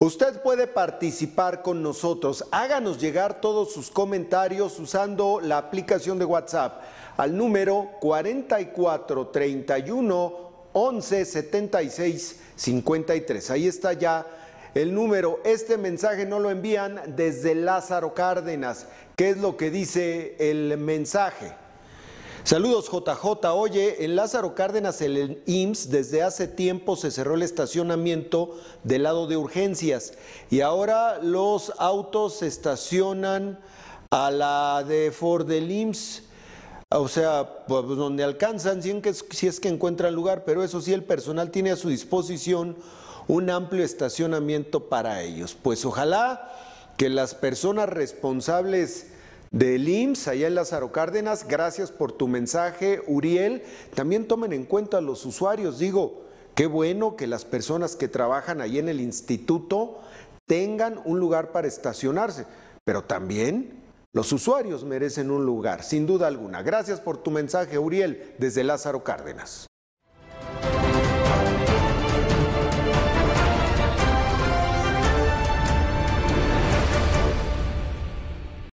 Usted puede participar con nosotros. Háganos llegar todos sus comentarios usando la aplicación de WhatsApp al número 4431 1176 53. Ahí está ya el número. Este mensaje no lo envían desde Lázaro Cárdenas. ¿Qué es lo que dice el mensaje? Saludos JJ. Oye, en Lázaro Cárdenas, el IMSS, desde hace tiempo se cerró el estacionamiento del lado de urgencias y ahora los autos se estacionan a la de Ford del IMSS. O sea, pues, pues donde alcanzan, si, si es que encuentran lugar, pero eso sí, el personal tiene a su disposición un amplio estacionamiento para ellos. Pues ojalá que las personas responsables del IMSS, allá en Lázaro Cárdenas, gracias por tu mensaje, Uriel. También tomen en cuenta a los usuarios. Digo, qué bueno que las personas que trabajan ahí en el instituto tengan un lugar para estacionarse, pero también los usuarios merecen un lugar, sin duda alguna. Gracias por tu mensaje, Uriel, desde Lázaro Cárdenas.